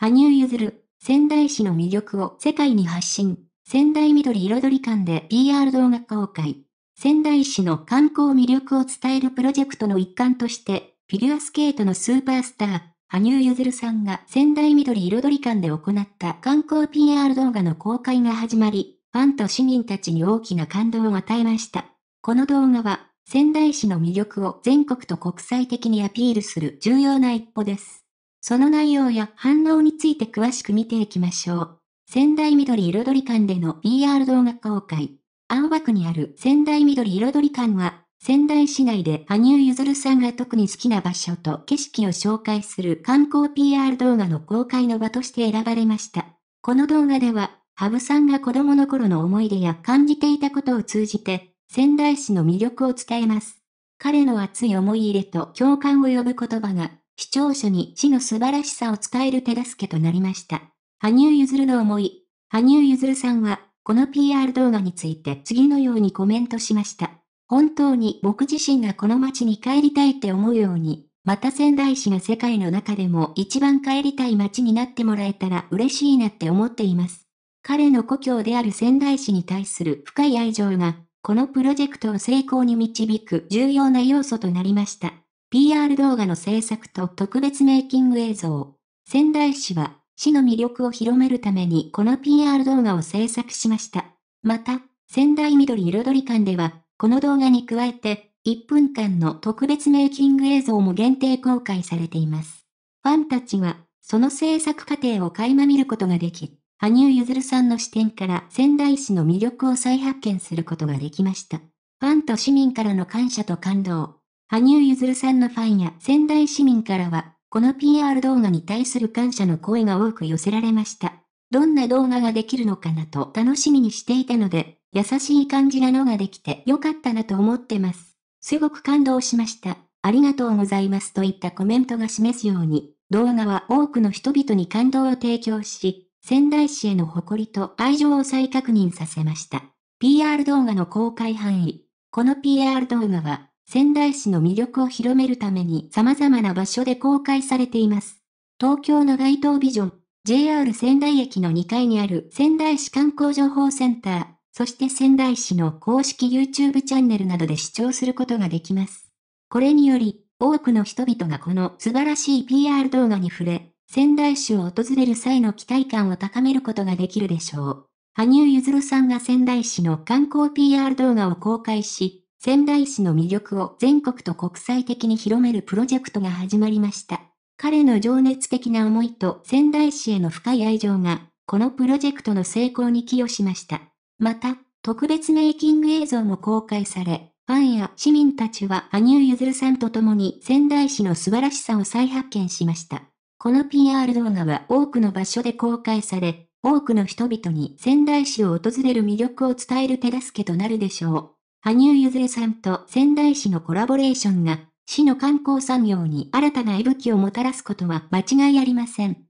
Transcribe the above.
羽生結弦、仙台市の魅力を世界に発信。仙台緑彩り館で PR 動画公開。仙台市の観光魅力を伝えるプロジェクトの一環として、フィギュアスケートのスーパースター、羽生結弦さんが仙台緑彩り館で行った観光 PR 動画の公開が始まり、ファンと市民たちに大きな感動を与えました。この動画は、仙台市の魅力を全国と国際的にアピールする重要な一歩です。その内容や反応について詳しく見ていきましょう。仙台緑彩り館での PR 動画公開。青葉区にある仙台緑彩り館は、仙台市内で羽生結弦さんが特に好きな場所と景色を紹介する観光 PR 動画の公開の場として選ばれました。この動画では、羽生さんが子供の頃の思い出や感じていたことを通じて、仙台市の魅力を伝えます。彼の熱い思い入れと共感を呼ぶ言葉が視聴者に死の素晴らしさを伝える手助けとなりました。羽生結弦の思い。羽生結弦さんは、この PR 動画について次のようにコメントしました。本当に僕自身がこの街に帰りたいって思うように、また仙台市が世界の中でも一番帰りたい街になってもらえたら嬉しいなって思っています。彼の故郷である仙台市に対する深い愛情が、このプロジェクトを成功に導く重要な要素となりました。PR 動画の制作と特別メイキング映像。仙台市は、市の魅力を広めるためにこの PR 動画を制作しました。また、仙台緑彩り館では、この動画に加えて、1分間の特別メイキング映像も限定公開されています。ファンたちは、その制作過程を垣間見ることができ、羽生結弦さんの視点から仙台市の魅力を再発見することができました。ファンと市民からの感謝と感動。羽生結弦さんのファンや仙台市民からは、この PR 動画に対する感謝の声が多く寄せられました。どんな動画ができるのかなと楽しみにしていたので、優しい感じなのができてよかったなと思ってます。すごく感動しました。ありがとうございますといったコメントが示すように、動画は多くの人々に感動を提供し、仙台市への誇りと愛情を再確認させました。PR 動画の公開範囲。この PR 動画は仙台市の魅力を広めるために様々な場所で公開されています。東京の街頭ビジョン、JR 仙台駅の2階にある仙台市観光情報センター、そして仙台市の公式 YouTube チャンネルなどで視聴することができます。これにより、多くの人々がこの素晴らしい PR 動画に触れ、仙台市を訪れる際の期待感を高めることができるでしょう。羽生結弦さんが仙台市の観光 PR 動画を公開し、仙台市の魅力を全国と国際的に広めるプロジェクトが始まりました。彼の情熱的な思いと仙台市への深い愛情が、このプロジェクトの成功に寄与しました。また、特別メイキング映像も公開され、ファンや市民たちは羽生結弦さんと共に仙台市の素晴らしさを再発見しました。この PR 動画は多くの場所で公開され、多くの人々に仙台市を訪れる魅力を伝える手助けとなるでしょう。羽生結弦さんと仙台市のコラボレーションが、市の観光産業に新たな息吹をもたらすことは間違いありません。